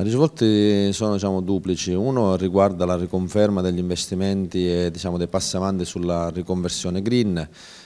I risvolte sono diciamo, duplici, uno riguarda la riconferma degli investimenti e diciamo, dei passi avanti sulla riconversione green,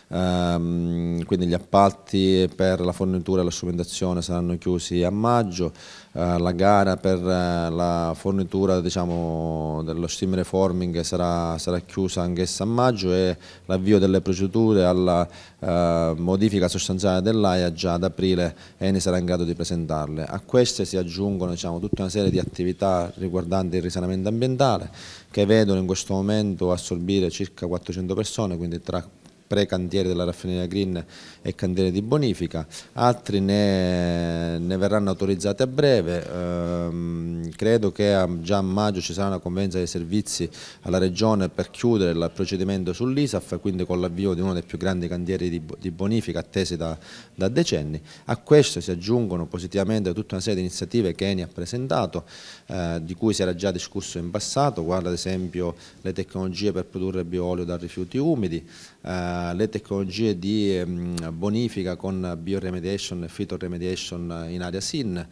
ehm, quindi gli appalti per la fornitura e la strumentazione saranno chiusi a maggio, eh, la gara per eh, la fornitura diciamo, dello steam reforming sarà, sarà chiusa anch'essa a maggio e l'avvio delle procedure alla eh, modifica sostanziale dell'AIA già ad aprile ENI sarà in grado di presentarle. A queste si aggiungono diciamo, tutta una serie di attività riguardanti il risanamento ambientale che vedono in questo momento assorbire circa 400 persone, quindi tra pre-cantiere della raffineria Green e cantiere di bonifica, altri ne, ne verranno autorizzati a breve, ehm, credo che a, già a maggio ci sarà una convenza dei servizi alla Regione per chiudere il procedimento sull'ISAF, quindi con l'avvio di uno dei più grandi cantieri di, di bonifica attesi da, da, decenni. A questo si aggiungono positivamente tutta una serie di iniziative che Eni ha presentato, eh, di cui si era già discusso in passato, guarda ad esempio le tecnologie per produrre bioolio da rifiuti umidi, eh, le tecnologie di ehm, bonifica con bioremediation e fitoremediation in area SIN, eh,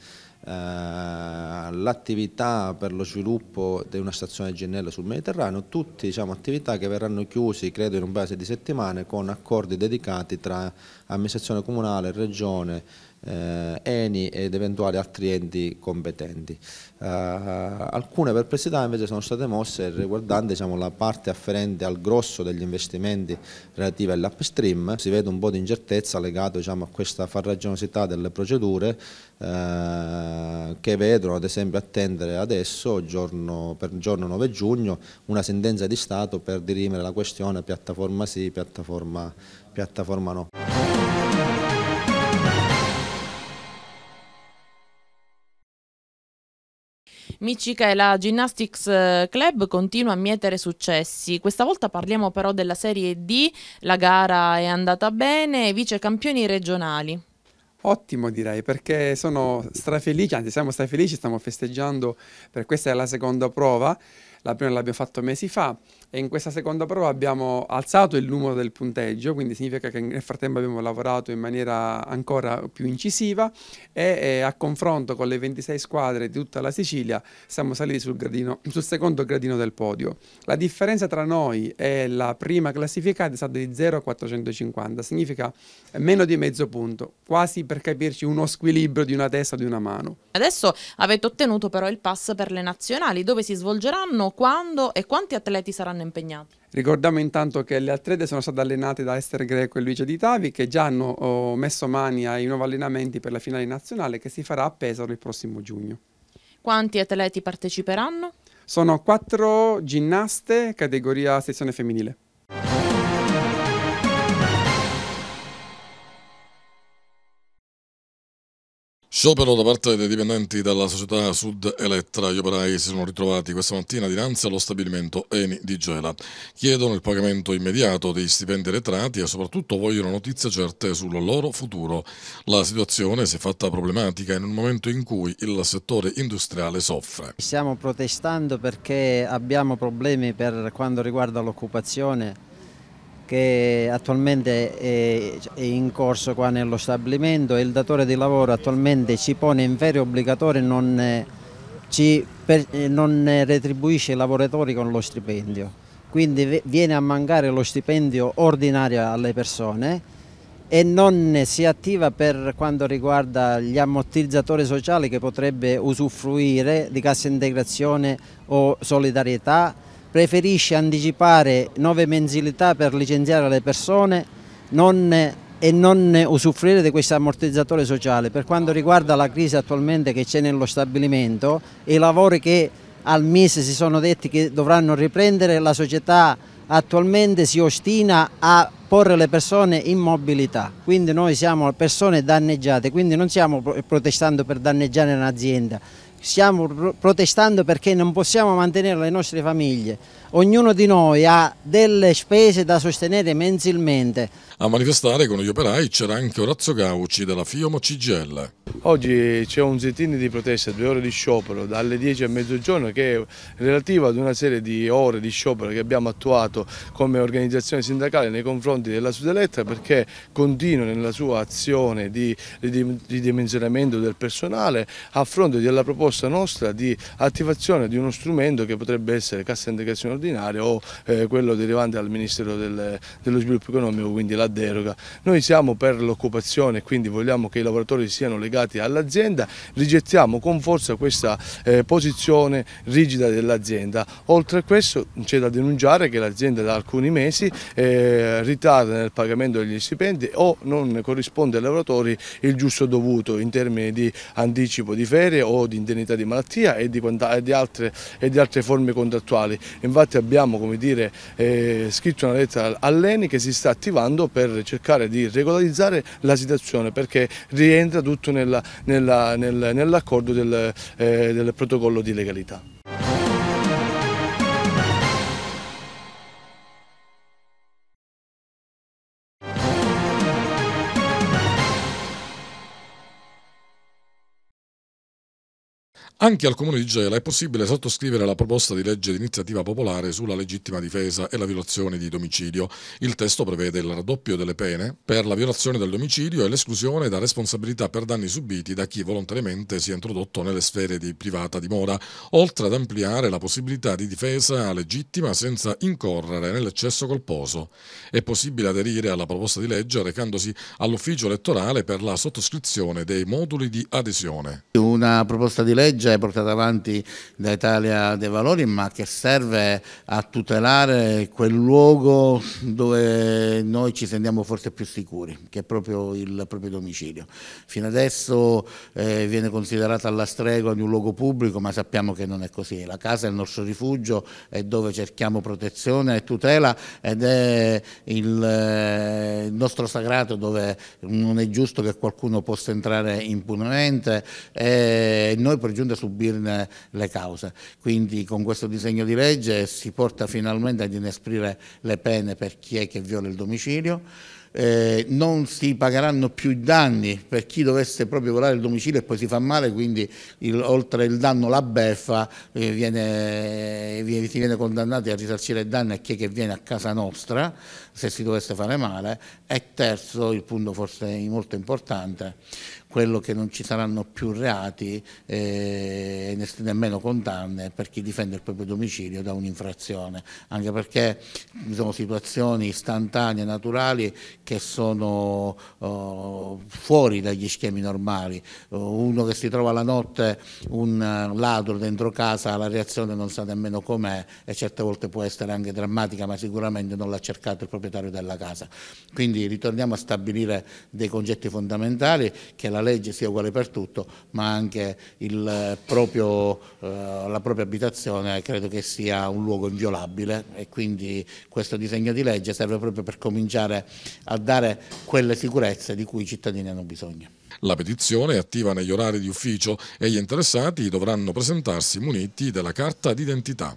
l'attività per lo sviluppo di una stazione GNL sul Mediterraneo, tutte diciamo, attività che verranno chiuse credo in un paio di settimane con accordi dedicati tra amministrazione comunale, regione, eh, ENI ed eventuali altri enti competenti. Eh, alcune perplessità invece sono state mosse riguardanti diciamo, la parte afferente al grosso degli investimenti relativi all'upstream, si vede un po' di incertezza legata diciamo, a questa farraginosità delle procedure eh, che vedono ad esempio attendere adesso, giorno, per giorno 9 giugno, una sentenza di Stato per dirimere la questione piattaforma sì, piattaforma, piattaforma no. Micica e la Gymnastics eh, Club continua a mietere successi. Questa volta parliamo però della Serie D, la gara è andata bene, vice campioni regionali. Ottimo direi perché sono strafelici, anzi siamo strafelici, stiamo festeggiando per questa è la seconda prova la prima l'abbiamo fatto mesi fa e in questa seconda prova abbiamo alzato il numero del punteggio, quindi significa che nel frattempo abbiamo lavorato in maniera ancora più incisiva e eh, a confronto con le 26 squadre di tutta la Sicilia siamo saliti sul, gradino, sul secondo gradino del podio. La differenza tra noi e la prima classificata è stata di 0,450, significa meno di mezzo punto, quasi per capirci uno squilibrio di una testa o di una mano. Adesso avete ottenuto però il pass per le nazionali, dove si svolgeranno quando e quanti atleti saranno impegnati? Ricordiamo intanto che le atlete sono state allenate da Esther Greco e Luigi Di Tavi che già hanno oh, messo mani ai nuovi allenamenti per la finale nazionale che si farà a Pesaro il prossimo giugno. Quanti atleti parteciperanno? Sono quattro ginnaste categoria sezione femminile. Sciopero da parte dei dipendenti della società Sud Elettra. Gli operai si sono ritrovati questa mattina dinanzi allo stabilimento Eni di Gela. Chiedono il pagamento immediato dei stipendi retrati e soprattutto vogliono notizie certe sul loro futuro. La situazione si è fatta problematica in un momento in cui il settore industriale soffre. Stiamo protestando perché abbiamo problemi per quanto riguarda l'occupazione che attualmente è, in corso qua nello stabilimento e il datore di lavoro attualmente ci pone in ferie obbligatorie e non, non, retribuisce i lavoratori con lo stipendio. Quindi viene a mancare lo stipendio ordinario alle persone e non si attiva per quanto riguarda gli ammortizzatori sociali che potrebbe usufruire di cassa integrazione o solidarietà preferisce anticipare nove mensilità per licenziare le persone non, e non usufruire di questo ammortizzatore sociale. Per quanto riguarda la crisi attualmente che c'è nello stabilimento e i lavori che al mese si sono detti che dovranno riprendere, la società attualmente si ostina a porre le persone in mobilità, quindi noi siamo persone danneggiate, quindi non stiamo protestando per danneggiare un'azienda, stiamo protestando perché non possiamo mantenere le nostre famiglie ognuno di noi ha delle spese da sostenere mensilmente. A manifestare con gli operai c'era anche Orazio Gauci della FIOMO CGL. Oggi c'è un zettino di protesta, due ore di sciopero dalle 10 a mezzogiorno che è relativo ad una serie di ore di sciopero che abbiamo attuato come organizzazione sindacale nei confronti della Sudelettra perché continua nella sua azione di ridimensionamento del personale a fronte della proposta nostra di attivazione di uno strumento che potrebbe essere cassa integrazione straordinaria o eh, quello derivante dal Ministero del, dello Sviluppo Economico, quindi la deroga. Noi siamo per l'occupazione, quindi vogliamo che i lavoratori siano legati all'azienda, rigettiamo con forza questa eh, posizione rigida dell'azienda. Oltre a questo c'è da denunciare che l'azienda da alcuni mesi eh, ritarda nel pagamento degli stipendi o non corrisponde ai lavoratori il giusto dovuto in termini di anticipo di ferie o di indennità di malattia e di, e di, altre, e di altre forme contrattuali. Infatti infatti abbiamo dire, eh, scritto una lettera all'ENI che si sta attivando per cercare di regolarizzare la situazione perché rientra tutto nell'accordo nella, nella, nell del, eh, del protocollo di legalità. Anche al Comune di Gela è possibile sottoscrivere la proposta di legge d'iniziativa popolare sulla legittima difesa e la violazione di domicilio. Il testo prevede il raddoppio delle pene per la violazione del domicilio e l'esclusione da responsabilità per danni subiti da chi volontariamente si è introdotto nelle sfere di privata dimora, oltre ad ampliare la possibilità di difesa legittima senza incorrere nell'eccesso colposo. È possibile aderire alla proposta di legge recandosi all'ufficio elettorale per la sottoscrizione dei moduli di adesione. Una proposta di legge legge portata avanti da Italia dei Valori, ma che serve a tutelare quel luogo dove noi ci sentiamo forse più sicuri, che è proprio il proprio domicilio. Fino adesso eh, viene considerata alla stregua di un luogo pubblico, ma sappiamo che non è così. La casa è il nostro rifugio, è dove cerchiamo protezione e tutela ed è il, eh, il nostro sagrato dove non è giusto che qualcuno possa entrare impunemente. E noi per giunta subirne eh, le cause. Quindi con questo disegno di legge si porta finalmente ad inesprire le pene per chi è che viola il domicilio, eh, non si pagheranno più i danni per chi dovesse proprio volare il domicilio e poi si fa male, quindi il, oltre il danno la beffa eh, viene, eh, viene, si viene condannati a risarcire il danno a chi è che viene a casa nostra se si dovesse fare male e terzo, il punto forse molto importante, quello che non ci saranno più reati e eh, nemmeno condanne per chi difende il proprio domicilio da un'infrazione, anche perché sono situazioni istantanee, naturali che sono uh, fuori dagli schemi normali. Uh, uno che si trova la notte un eh, ladro dentro casa, la reazione non sa nemmeno com'è e certe volte può essere anche drammatica, ma sicuramente non l'ha cercato il proprietario della casa. Quindi ritorniamo a stabilire dei concetti fondamentali, che la legge sia uguale per tutto, ma anche proprio, eh, la propria abitazione credo che sia un luogo inviolabile e quindi questo disegno di legge serve proprio per cominciare a dare quelle sicurezze di cui i cittadini hanno bisogno. La petizione è attiva negli orari di ufficio e gli interessati dovranno presentarsi muniti della carta d'identità.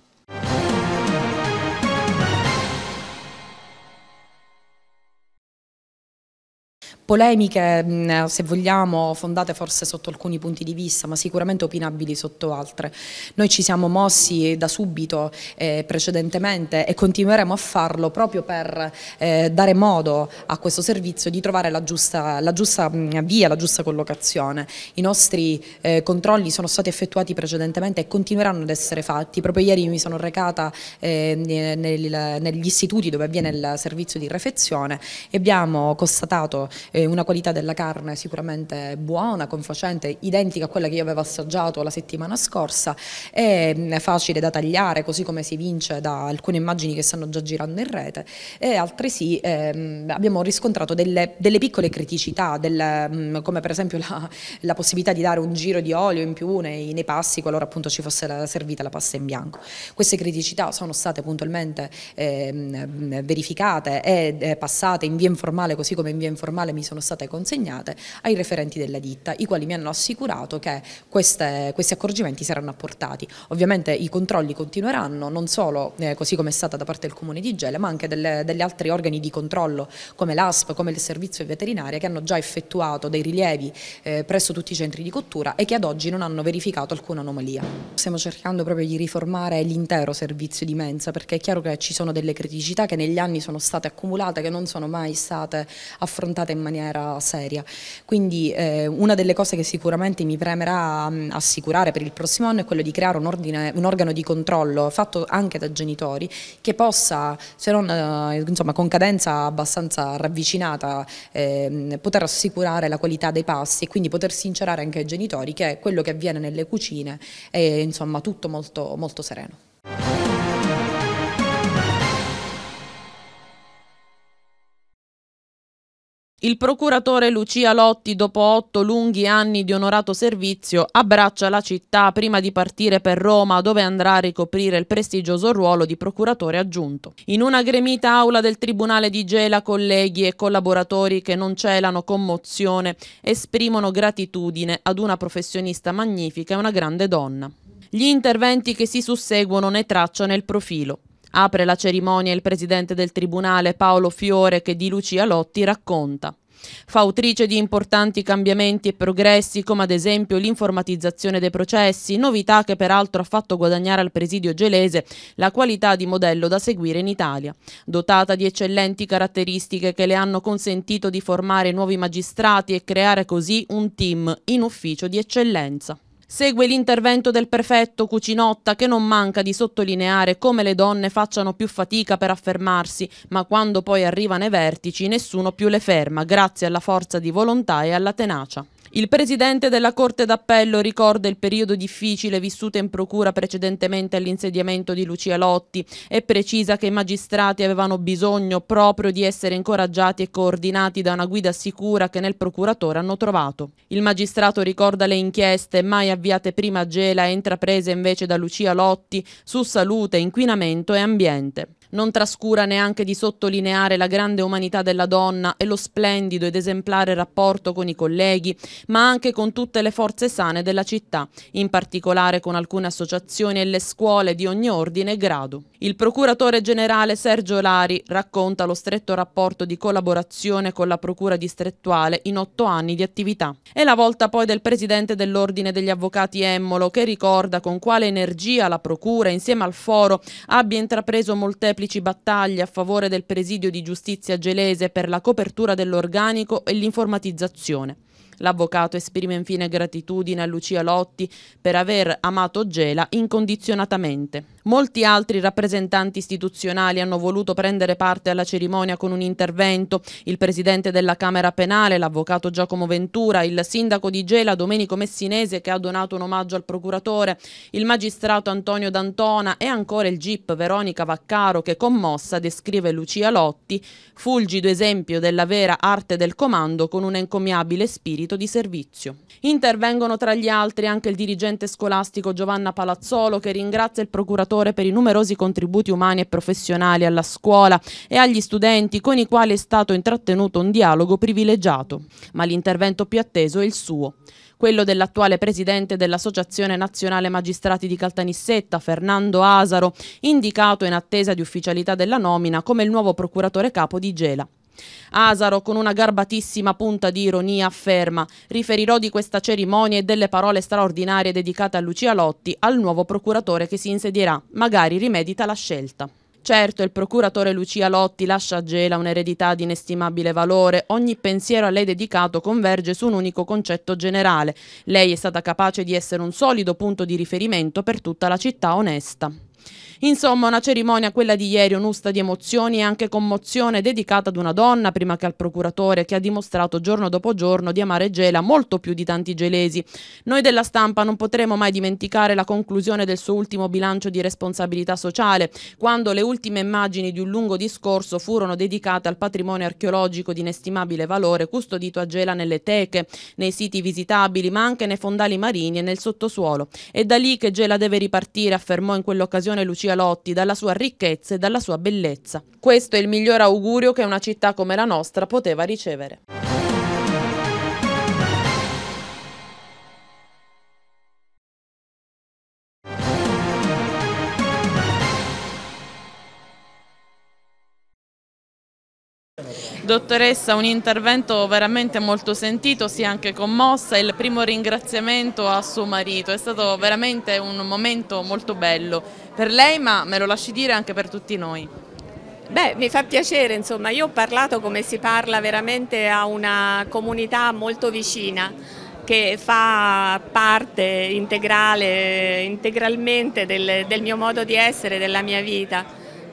polemiche, mm, se vogliamo, fondate forse sotto alcuni punti di vista, ma sicuramente opinabili sotto altre. Noi ci siamo mossi da subito eh, precedentemente e continueremo a farlo proprio per eh, dare modo a questo servizio di trovare la giusta, la giusta mm, via, la giusta collocazione. I nostri eh, controlli sono stati effettuati precedentemente e continueranno ad essere fatti. Proprio ieri mi sono recata eh, nel, negli istituti dove avviene il servizio di refezione e abbiamo constatato eh, una qualità della carne sicuramente buona, confacente, identica a quella che io avevo assaggiato la settimana scorsa, mm, è facile da tagliare così come si vince da alcune immagini che stanno già girando in rete e altresì ehm, abbiamo riscontrato delle, delle piccole criticità, delle, mm, come per esempio la, la, possibilità di dare un giro di olio in più nei, nei passi qualora appunto ci fosse la, servita la pasta in bianco. Queste criticità sono state puntualmente ehm, verificate e eh, passate in via informale così come in via informale mi sono state consegnate ai referenti della ditta, i quali mi hanno assicurato che queste, questi accorgimenti saranno apportati. Ovviamente i controlli continueranno, non solo eh, così come è stata da parte del Comune di Gela, ma anche delle, degli altri organi di controllo come l'ASP, come il Servizio Veterinaria, che hanno già effettuato dei rilievi eh, presso tutti i centri di cottura e che ad oggi non hanno verificato alcuna anomalia. Stiamo cercando proprio di riformare l'intero servizio di mensa, perché è chiaro che ci sono delle criticità che negli anni sono state accumulate, che non sono mai state affrontate in maniera maniera seria. Quindi eh, una delle cose che sicuramente mi premerà mh, mm, assicurare per il prossimo anno è quello di creare un, ordine, un, organo di controllo fatto anche da genitori che possa, se non eh, insomma, con cadenza abbastanza ravvicinata, eh, poter assicurare la qualità dei pasti e quindi poter sincerare anche ai genitori che quello che avviene nelle cucine è insomma tutto molto, molto sereno. Il procuratore Lucia Lotti, dopo otto lunghi anni di onorato servizio, abbraccia la città prima di partire per Roma, dove andrà a ricoprire il prestigioso ruolo di procuratore aggiunto. In una gremita aula del Tribunale di Gela, colleghi e collaboratori che non celano commozione esprimono gratitudine ad una professionista magnifica e una grande donna. Gli interventi che si susseguono ne tracciano il profilo. Apre la cerimonia il presidente del Tribunale Paolo Fiore che di Lucia Lotti racconta. Fautrice di importanti cambiamenti e progressi come ad esempio l'informatizzazione dei processi, novità che peraltro ha fatto guadagnare al presidio gelese la qualità di modello da seguire in Italia. Dotata di eccellenti caratteristiche che le hanno consentito di formare nuovi magistrati e creare così un team in ufficio di eccellenza. Segue l'intervento del prefetto Cucinotta che non manca di sottolineare come le donne facciano più fatica per affermarsi, ma quando poi arrivano ai vertici nessuno più le ferma, grazie alla forza di volontà e alla tenacia. Il presidente della Corte d'Appello ricorda il periodo difficile vissuto in procura precedentemente all'insediamento di Lucia Lotti e precisa che i magistrati avevano bisogno proprio di essere incoraggiati e coordinati da una guida sicura che nel procuratore hanno trovato. Il magistrato ricorda le inchieste mai avviate prima a Gela e intraprese invece da Lucia Lotti su salute, inquinamento e ambiente non trascura neanche di sottolineare la grande umanità della donna e lo splendido ed esemplare rapporto con i colleghi, ma anche con tutte le forze sane della città, in particolare con alcune associazioni e le scuole di ogni ordine e grado. Il procuratore generale Sergio Lari racconta lo stretto rapporto di collaborazione con la procura distrettuale in otto anni di attività. È la volta poi del presidente dell'Ordine degli Avvocati Emmolo che ricorda con quale energia la procura insieme al foro abbia intrapreso molteplici molteplici battaglie a favore del presidio di giustizia gelese per la copertura dell'organico e l'informatizzazione. L'avvocato esprime infine gratitudine a Lucia Lotti per aver amato Gela incondizionatamente. Molti altri rappresentanti istituzionali hanno voluto prendere parte alla cerimonia con un intervento. Il presidente della Camera Penale, l'avvocato Giacomo Ventura, il sindaco di Gela Domenico Messinese che ha donato un omaggio al procuratore, il magistrato Antonio D'Antona e ancora il GIP Veronica Vaccaro che commossa descrive Lucia Lotti, fulgido esempio della vera arte del comando con un encomiabile spirito di servizio. Intervengono tra gli altri anche il dirigente scolastico Giovanna Palazzolo che ringrazia il procuratore senatore per i numerosi contributi umani e professionali alla scuola e agli studenti con i quali è stato intrattenuto un dialogo privilegiato. Ma l'intervento più atteso è il suo quello dell'attuale presidente dell'Associazione Nazionale Magistrati di Caltanissetta, Fernando Asaro, indicato in attesa di ufficialità della nomina come il nuovo procuratore capo di Gela. Asaro, con una garbatissima punta di ironia, afferma «Riferirò di questa cerimonia e delle parole straordinarie dedicate a Lucia Lotti al nuovo procuratore che si insedierà. Magari rimedita la scelta». Certo, il procuratore Lucia Lotti lascia a Gela un'eredità di inestimabile valore, ogni pensiero a lei dedicato converge su un unico concetto generale. Lei è stata capace di essere un solido punto di riferimento per tutta la città onesta. Insomma, una cerimonia, quella di ieri, un'usta di emozioni e anche commozione dedicata ad una donna, prima che al procuratore, che ha dimostrato giorno dopo giorno di amare Gela molto più di tanti gelesi. Noi della stampa non potremo mai dimenticare la conclusione del suo ultimo bilancio di responsabilità sociale, quando le ultime immagini di un lungo discorso furono dedicate al patrimonio archeologico di inestimabile valore custodito a Gela nelle teche, nei siti visitabili, ma anche nei fondali marini e nel sottosuolo. È da lì che Gela deve ripartire, affermò in quell'occasione fondazione Lucia Lotti, dalla sua ricchezza e dalla sua bellezza. Questo è il miglior augurio che una città come la nostra poteva ricevere. Dottoressa, un intervento veramente molto sentito, si è anche commossa, il primo ringraziamento a suo marito, è stato veramente un momento molto bello per lei ma me lo lasci dire anche per tutti noi. Beh, mi fa piacere, insomma, io ho parlato come si parla veramente a una comunità molto vicina che fa parte integrale, integralmente del, del mio modo di essere, della mia vita.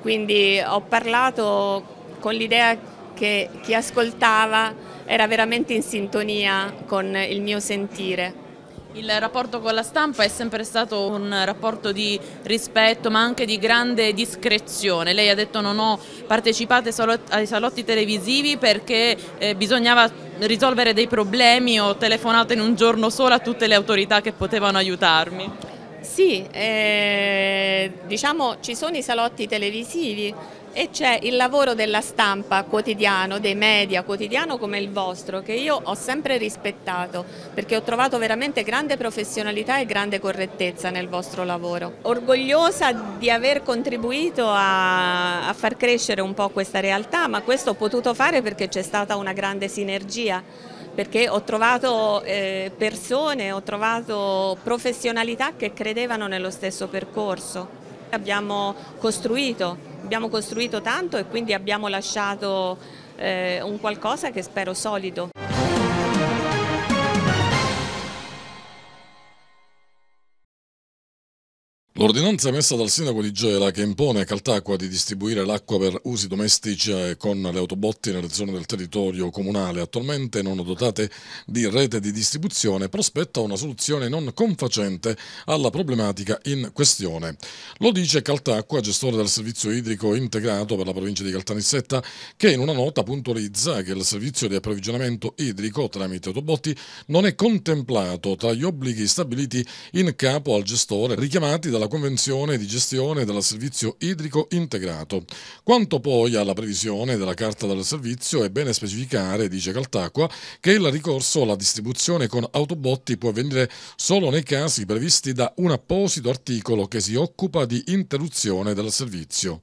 Quindi ho parlato con l'idea che chi ascoltava era veramente in sintonia con il mio sentire. Il rapporto con la stampa è sempre stato un rapporto di rispetto ma anche di grande discrezione. Lei ha detto non ho partecipato ai salotti televisivi perché eh, bisognava risolvere dei problemi, ho telefonato in un giorno solo a tutte le autorità che potevano aiutarmi. Sì, eh, diciamo ci sono i salotti televisivi e c'è il lavoro della stampa quotidiano, dei media quotidiano come il vostro, che io ho sempre rispettato, perché ho trovato veramente grande professionalità e grande correttezza nel vostro lavoro. Orgogliosa di aver contribuito a, a far crescere un po' questa realtà, ma questo ho potuto fare perché c'è stata una grande sinergia perché ho trovato eh, persone, ho trovato professionalità che credevano nello stesso percorso. Abbiamo costruito abbiamo costruito tanto e quindi abbiamo lasciato eh, un qualcosa che spero solido. L'ordinanza emessa dal sindaco di Gela che impone a Caltacqua di distribuire l'acqua per usi domestici con le autobotti nelle zone del territorio comunale attualmente non dotate di rete di distribuzione prospetta una soluzione non confacente alla problematica in questione. Lo dice Caltacqua, gestore del servizio idrico integrato per la provincia di Caltanissetta, che in una nota puntualizza che il servizio di approvvigionamento idrico tramite autobotti non è contemplato tra gli obblighi stabiliti in capo al gestore richiamati dalla Convenzione di gestione del servizio idrico integrato. Quanto poi alla previsione della carta del servizio, è bene specificare, dice Caltacqua, che il ricorso alla distribuzione con autobotti può avvenire solo nei casi previsti da un apposito articolo che si occupa di interruzione del servizio.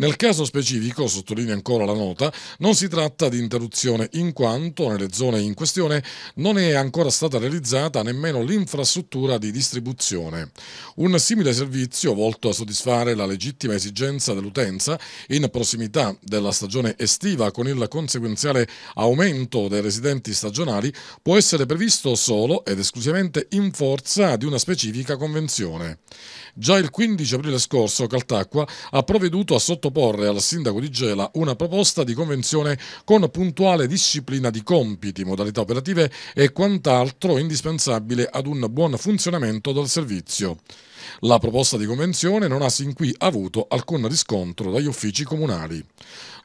Nel caso specifico, sottolinea ancora la nota, non si tratta di interruzione in quanto nelle zone in questione non è ancora stata realizzata nemmeno l'infrastruttura di distribuzione. Un simile servizio volto a soddisfare la legittima esigenza dell'utenza in prossimità della stagione estiva con il conseguenziale aumento dei residenti stagionali può essere previsto solo ed esclusivamente in forza di una specifica convenzione. Già il 15 aprile scorso Caltacqua ha provveduto a sottoporre sottoporre al sindaco di Gela una proposta di convenzione con puntuale disciplina di compiti, modalità operative e quant'altro indispensabile ad un buon funzionamento del servizio. La proposta di convenzione non ha sin qui avuto alcun riscontro dagli uffici comunali.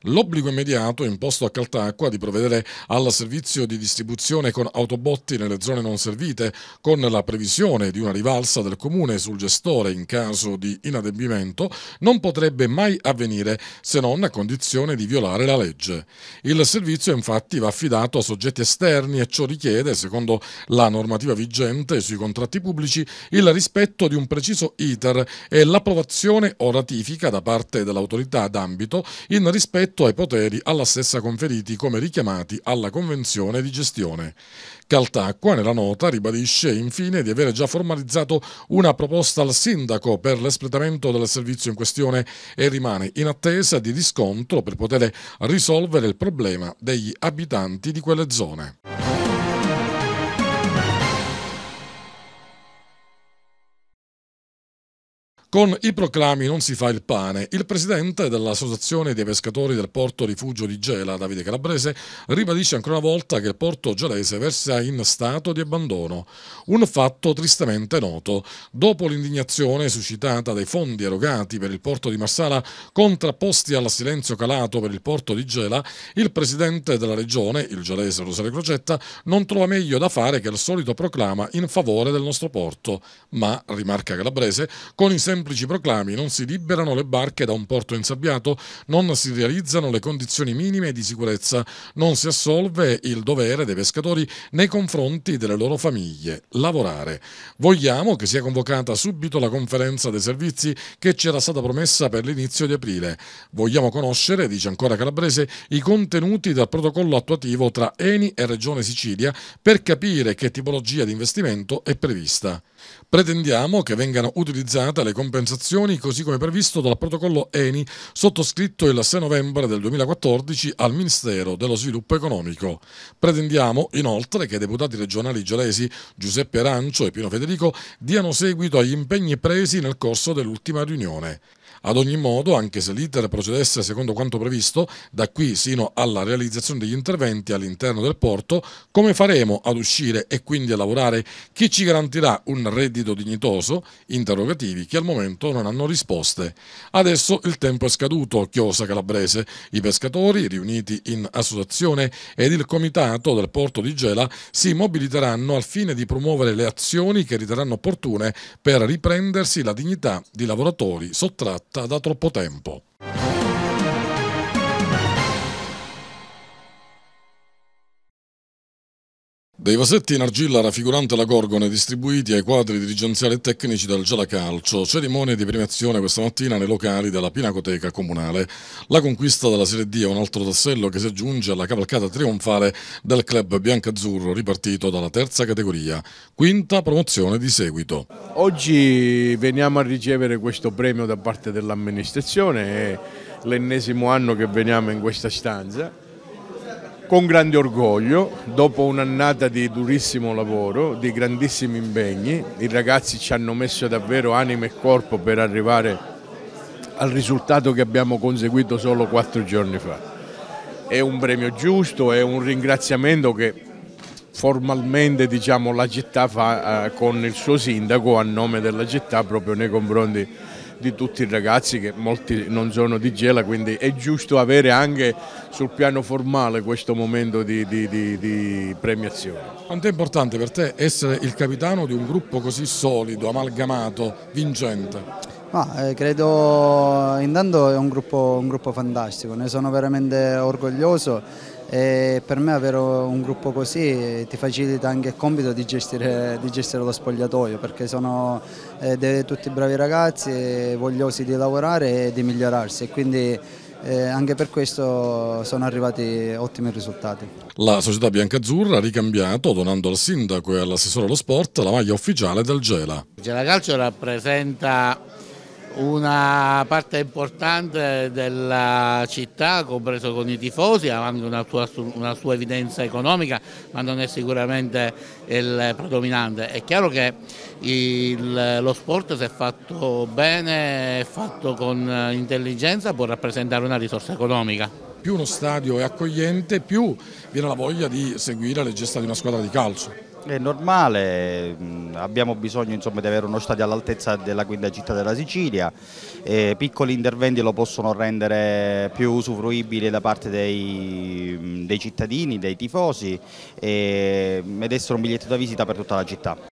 L'obbligo immediato imposto a Caltacqua di provvedere al servizio di distribuzione con autobotti nelle zone non servite, con la previsione di una rivalsa del comune sul gestore in caso di inadempimento, non potrebbe mai avvenire se non a condizione di violare la legge. Il servizio infatti va affidato a soggetti esterni e ciò richiede, secondo la normativa vigente sui contratti pubblici, il rispetto di un precedente preciso iter e l'approvazione o ratifica da parte dell'autorità d'ambito in rispetto ai poteri alla stessa conferiti come richiamati alla Convenzione di gestione. Caltacqua nella nota ribadisce infine di aver già formalizzato una proposta al sindaco per l'espletamento del servizio in questione e rimane in attesa di riscontro per poter risolvere il problema degli abitanti di quelle zone. Con i proclami non si fa il pane. Il presidente dell'Associazione dei pescatori del porto rifugio di Gela, Davide Calabrese, ribadisce ancora una volta che il porto gelese versa in stato di abbandono. Un fatto tristemente noto. Dopo l'indignazione suscitata dai fondi erogati per il porto di Marsala, contrapposti al silenzio calato per il porto di Gela, il presidente della regione, il gelese Rosario Crocetta, non trova meglio da fare che il solito proclama in favore del nostro porto. Ma, rimarca Calabrese, con i sempre semplici proclami non si liberano le barche da un porto insabbiato, non si realizzano le condizioni minime di sicurezza, non si assolve il dovere dei pescatori nei confronti delle loro famiglie. Lavorare. Vogliamo che sia convocata subito la conferenza dei servizi che c'era stata promessa per l'inizio di aprile. Vogliamo conoscere, dice ancora Calabrese, i contenuti del protocollo attuativo tra Eni e Regione Sicilia per capire che tipologia di investimento è prevista. Pretendiamo che vengano utilizzate le compensazioni così come previsto dal protocollo ENI sottoscritto il 6 novembre del 2014 al Ministero dello Sviluppo Economico. Pretendiamo inoltre che i deputati regionali gelesi Giuseppe Arancio e Pino Federico diano seguito agli impegni presi nel corso dell'ultima riunione. Ad ogni modo, anche se l'iter procedesse secondo quanto previsto, da qui sino alla realizzazione degli interventi all'interno del porto, come faremo ad uscire e quindi a lavorare? Chi ci garantirà un reddito dignitoso? Interrogativi che al momento non hanno risposte. Adesso il tempo è scaduto, Chiosa Calabrese. I pescatori, riuniti in associazione ed il comitato del porto di Gela, si mobiliteranno al fine di promuovere le azioni che riterranno opportune per riprendersi la dignità di lavoratori sottratti fatta da troppo tempo. Dei vasetti in argilla raffigurante la Gorgone distribuiti ai quadri dirigenziali e tecnici del Gialacalcio, cerimonia di premiazione questa mattina nei locali della Pinacoteca Comunale. La conquista della Serie D è un altro tassello che si aggiunge alla cavalcata trionfale del club biancazzurro ripartito dalla terza categoria, quinta promozione di seguito. Oggi veniamo a ricevere questo premio da parte dell'amministrazione, è l'ennesimo anno che veniamo in questa stanza con grande orgoglio, dopo un'annata di durissimo lavoro, di grandissimi impegni, i ragazzi ci hanno messo davvero anima e corpo per arrivare al risultato che abbiamo conseguito solo quattro giorni fa. È un premio giusto, è un ringraziamento che formalmente diciamo, la città fa eh, con il suo sindaco a nome della città proprio nei confronti di tutti i ragazzi che molti non sono di Gela, quindi è giusto avere anche sul piano formale questo momento di, di, di, di premiazione. Quanto è importante per te essere il capitano di un gruppo così solido, amalgamato, vincente? Ma, eh, credo intanto è un gruppo, un gruppo fantastico, ne sono veramente orgoglioso e per me avere un gruppo così ti facilita anche il compito di gestire, di gestire lo spogliatoio perché sono eh, tutti bravi ragazzi, vogliosi di lavorare e di migliorarsi e quindi eh, anche per questo sono arrivati ottimi risultati. La società biancazzurra ha ricambiato, donando al sindaco e all'assessore allo sport, la maglia ufficiale del Gela. Gela Calcio rappresenta una parte importante della città, compreso con i tifosi, ha anche una sua, una sua, evidenza economica, ma non è sicuramente il predominante. È chiaro che il, lo sport, se fatto bene, fatto con intelligenza, può rappresentare una risorsa economica più uno stadio è accogliente, più viene la voglia di seguire le gesta di una squadra di calcio. È normale, mm, abbiamo bisogno insomma, di avere uno stadio all'altezza della quinta città della Sicilia, eh, piccoli interventi lo possono rendere più usufruibile da parte dei, mm, dei cittadini, dei tifosi eh, ed essere un biglietto da visita per tutta la città.